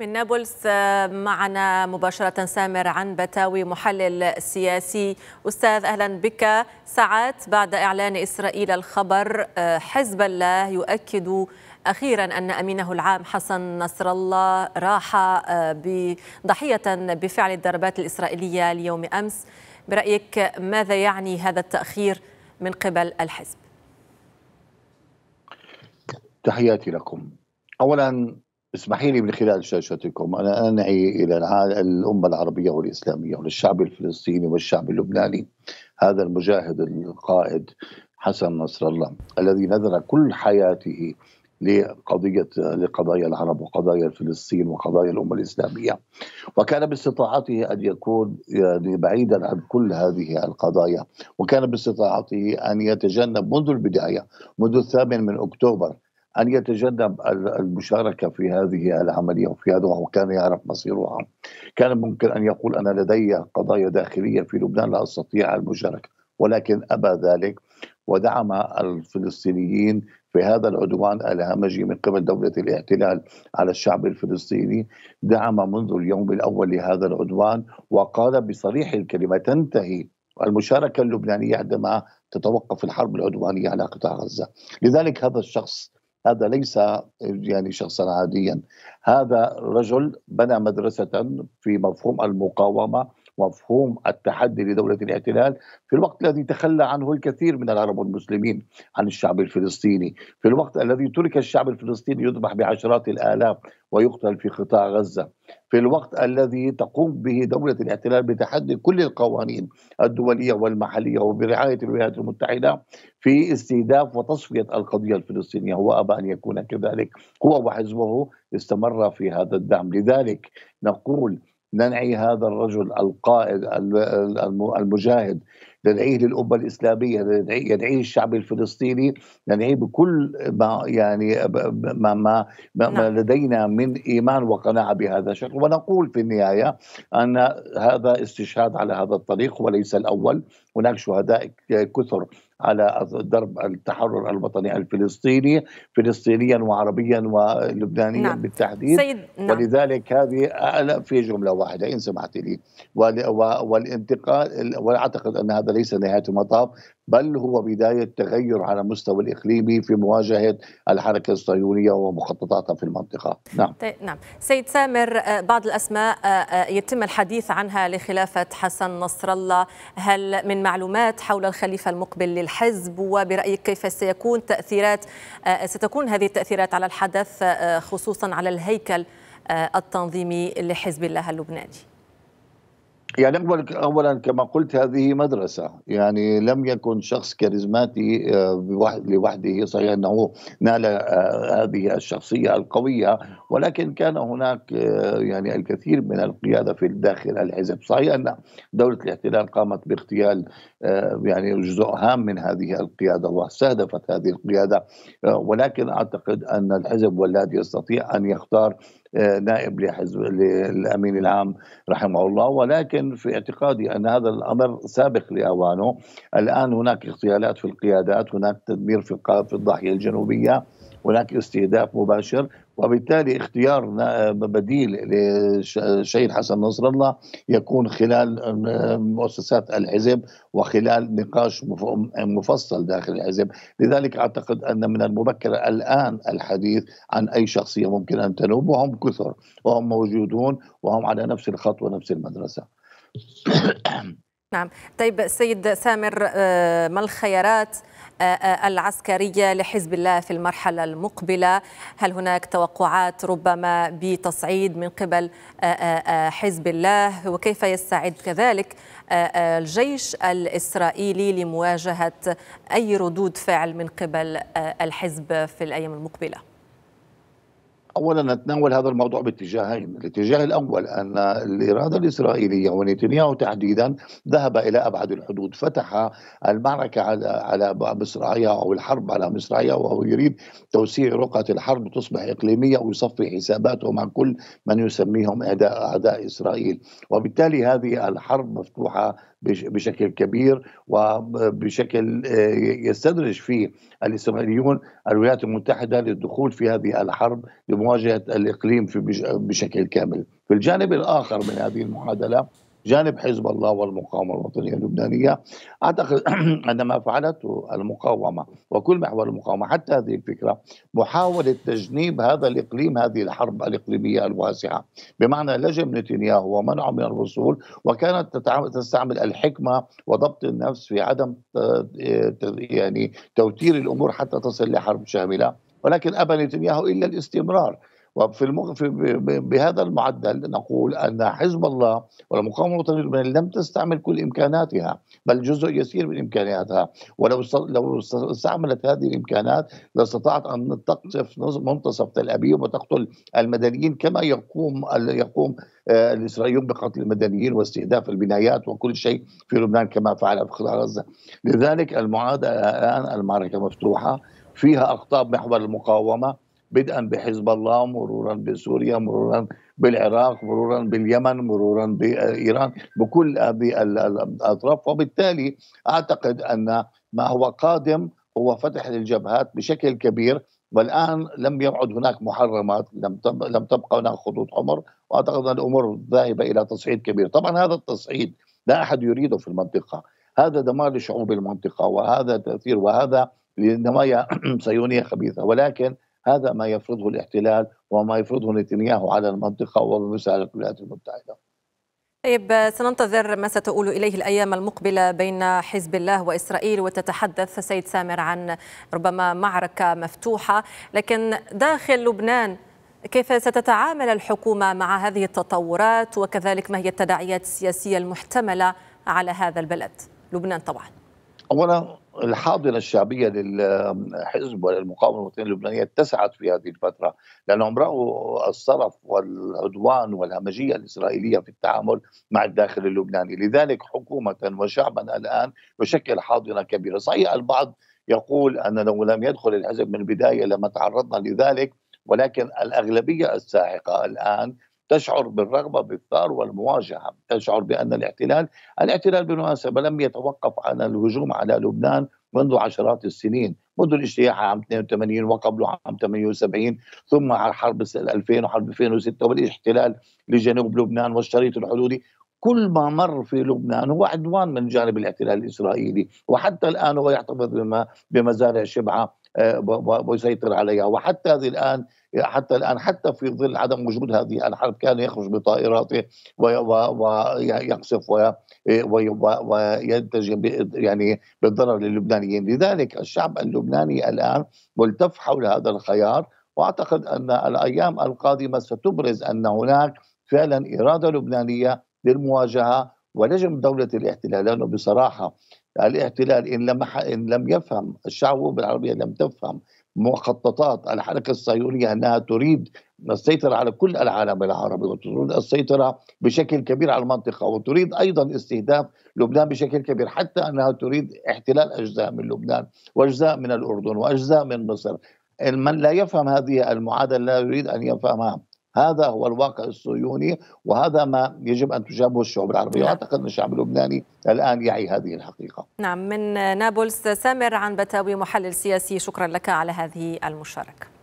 من نابلس آه، معنا مباشرة سامر عن بتاوي محلل سياسي أستاذ أهلا بك ساعات بعد إعلان إسرائيل الخبر آه، حزب الله يؤكد أخيرا أن أمينه العام حسن نصر الله راح آه، ضحية بفعل الضربات الإسرائيلية اليوم أمس برأيك ماذا يعني هذا التأخير من قبل الحزب؟ تحياتي لكم أولا اسمحي لي من خلال شاشتكم انا انعي الى الامه العربيه والاسلاميه وللشعب الفلسطيني والشعب اللبناني هذا المجاهد القائد حسن نصر الله الذي نذر كل حياته لقضية لقضايا العرب وقضايا فلسطين وقضايا الأمة الإسلامية وكان باستطاعته أن يكون يعني بعيدا عن كل هذه القضايا وكان باستطاعته أن يتجنب منذ البداية منذ الثامن من أكتوبر أن يتجنب المشاركة في هذه العملية وفي هذا وهو كان يعرف مصيرها كان ممكن أن يقول أنا لدي قضايا داخلية في لبنان لا أستطيع المشاركة ولكن أبى ذلك ودعم الفلسطينيين في هذا العدوان الهمجي من قبل دولة الاحتلال على الشعب الفلسطيني دعم منذ اليوم الأول لهذا العدوان وقال بصريح الكلمة تنتهي المشاركة اللبنانية عندما تتوقف الحرب العدوانية على قطاع غزة لذلك هذا الشخص هذا ليس يعني شخصا عاديا هذا رجل بنى مدرسة في مفهوم المقاومة مفهوم التحدي لدولة الاحتلال في الوقت الذي تخلى عنه الكثير من العرب والمسلمين عن الشعب الفلسطيني في الوقت الذي ترك الشعب الفلسطيني يذبح بعشرات الآلاف ويقتل في قطاع غزة في الوقت الذي تقوم به دولة الاحتلال بتحدي كل القوانين الدولية والمحلية وبرعاية الولايات المتحدة في استهداف وتصفية القضية الفلسطينية هو أبى أن يكون كذلك هو وحزبه استمر في هذا الدعم لذلك نقول ننعي هذا الرجل القائد المجاهد ندعيه للأمة الإسلامية يدعيه الشعب الفلسطيني ندعيه بكل ما يعني ما, ما, ما, ما نعم. لدينا من إيمان وقناعة بهذا الشكل ونقول في النهاية أن هذا استشهاد على هذا الطريق وليس الأول هناك شهداء كثر على درب التحرر الوطني الفلسطيني فلسطينيا وعربيا ولبنانيا نعم. بالتحديد سيد... نعم. ولذلك هذه في جملة واحدة إن سمحت لي والانتقال وأعتقد أن هذا ليس نهاية المطاف بل هو بداية تغير على مستوى الإقليمي في مواجهة الحركة الصهيونية ومخططاتها في المنطقة نعم طيب نعم سيد سامر آه، بعض الأسماء آه، آه، يتم الحديث عنها لخلافة حسن نصر الله هل من معلومات حول الخليفة المقبل للحزب وبرأيك كيف سيكون تأثيرات ستكون هذه التأثيرات على الحدث خصوصا على الهيكل التنظيمي لحزب الله اللبناني يعني اولا كما قلت هذه مدرسه يعني لم يكن شخص كاريزماتي آه، لوحده صحيح انه نال آه، هذه الشخصيه القويه ولكن كان هناك آه، يعني الكثير من القياده في داخل الحزب صحيح ان دوله الاحتلال قامت باغتيال يعني جزء هام من هذه القياده واستهدفت هذه القياده ولكن اعتقد ان الحزب والذي يستطيع ان يختار نائب لحزب الامين العام رحمه الله ولكن في اعتقادي ان هذا الامر سابق لاوانه الان هناك اغتيالات في القيادات هناك تدمير في الضاحيه الجنوبيه هناك استهداف مباشر وبالتالي اختيار بديل للشهيد حسن نصر الله يكون خلال مؤسسات الحزب وخلال نقاش مفصل داخل الحزب لذلك أعتقد أن من المبكر الآن الحديث عن أي شخصية ممكن أن تنوب وهم كثر وهم موجودون وهم على نفس الخط ونفس المدرسة نعم طيب سيد سامر آه، ما الخيارات آه، آه، العسكرية لحزب الله في المرحلة المقبلة هل هناك توقعات ربما بتصعيد من قبل حزب الله وكيف يستعد كذلك الجيش الإسرائيلي لمواجهة أي ردود فعل من قبل الحزب في الأيام المقبلة اولا نتناول هذا الموضوع باتجاهين، الاتجاه الاول ان الاراده الاسرائيليه ونتنياهو تحديدا ذهب الى ابعد الحدود، فتح المعركه على على مصراعيه او الحرب على مصراعيه وهو يريد توسيع رقعه الحرب تصبح اقليميه ويصفي حساباته مع كل من يسميهم اعداء اعداء اسرائيل، وبالتالي هذه الحرب مفتوحه بشكل كبير وبشكل آه، يستدرج فيه الإسرائيليون الولايات المتحدة للدخول في هذه الحرب لمواجهة الإقليم في بشكل كامل في الجانب الآخر من هذه المعادلة جانب حزب الله والمقاومة الوطنية اللبنانية أعتقد أن ما فعلته المقاومة وكل محور المقاومة حتى هذه الفكرة محاولة تجنيب هذا الإقليم هذه الحرب الإقليمية الواسعة بمعنى لجم نتنياهو ومنعه من الوصول وكانت تستعمل الحكمة وضبط النفس في عدم يعني توتير الأمور حتى تصل لحرب شاملة ولكن أبى نتنياهو إلا الاستمرار وفي المغ... في... ب... بهذا المعدل نقول ان حزب الله والمقاومه الوطنيه اللبنانيه لم تستعمل كل امكاناتها بل جزء يسير من امكاناتها ولو س... لو استعملت هذه الامكانات لاستطاعت ان تقصف منتصف تل ابيب وتقتل المدنيين كما يقوم يقوم آه، الاسرائيليون بقتل المدنيين واستهداف البنايات وكل شيء في لبنان كما فعل في غزه لذلك المعادله الان المعركه مفتوحه فيها اقطاب محور المقاومه بدءا بحزب الله مرورا بسوريا مرورا بالعراق مرورا باليمن مرورا بايران بكل هذه الاطراف وبالتالي اعتقد ان ما هو قادم هو فتح للجبهات بشكل كبير والان لم يعد هناك محرمات لم لم تبقى هناك خطوط حمر واعتقد ان الامور ذاهبه الى تصعيد كبير طبعا هذا التصعيد لا احد يريده في المنطقه هذا دمار لشعوب المنطقه وهذا تاثير وهذا لنوايا صهيونيه خبيثه ولكن هذا ما يفرضه الاحتلال وما يفرضه نتنياهو على المنطقة وبمساعدة الولايات المتحدة طيب سننتظر ما ستؤول إليه الأيام المقبلة بين حزب الله وإسرائيل وتتحدث سيد سامر عن ربما معركة مفتوحة لكن داخل لبنان كيف ستتعامل الحكومة مع هذه التطورات وكذلك ما هي التداعيات السياسية المحتملة على هذا البلد لبنان طبعاً اولا الحاضنه الشعبيه للحزب وللمقاومه الوطنيه اللبنانيه اتسعت في هذه الفتره لانهم راوا الصرف والعدوان والهمجيه الاسرائيليه في التعامل مع الداخل اللبناني، لذلك حكومه وشعبا الان يشكل حاضنه كبيره، صحيح البعض يقول ان لو لم يدخل الحزب من البدايه لما تعرضنا لذلك ولكن الاغلبيه الساحقه الان تشعر بالرغبة بالثار والمواجهة تشعر بأن الاحتلال الاحتلال بالمناسبة لم يتوقف عن الهجوم على لبنان منذ عشرات السنين منذ الاجتياح عام 82 وقبله عام 78 ثم على حرب 2000 وحرب 2006 والاحتلال لجنوب لبنان والشريط الحدودي كل ما مر في لبنان هو عدوان من جانب الاحتلال الاسرائيلي وحتى الان هو يحتفظ بمزارع شبعه آه، ويسيطر عليها وحتى هذه الان حتى الآن حتى في ظل عدم وجود هذه الحرب كان يخرج بطائراته ويقصف وينتج يعني بالضرر للبنانيين لذلك الشعب اللبناني الآن ملتف حول هذا الخيار واعتقد ان الايام القادمه ستبرز ان هناك فعلا اراده لبنانيه للمواجهه ولجم دوله الاحتلال لانه بصراحه الاحتلال ان لم ان لم يفهم الشعوب العربيه لم تفهم مخططات الحركة الصهيونية أنها تريد السيطرة على كل العالم العربي وتريد السيطرة بشكل كبير على المنطقة وتريد أيضا استهداف لبنان بشكل كبير حتى أنها تريد احتلال أجزاء من لبنان وأجزاء من الأردن وأجزاء من مصر من لا يفهم هذه المعادلة لا يريد أن يفهمها هذا هو الواقع الصهيوني وهذا ما يجب ان تجابه الشعوب العربيه نعم. واعتقد ان الشعب اللبناني الان يعي هذه الحقيقه. نعم من نابلس سامر عن بتاوي محلل سياسي شكرا لك على هذه المشاركه.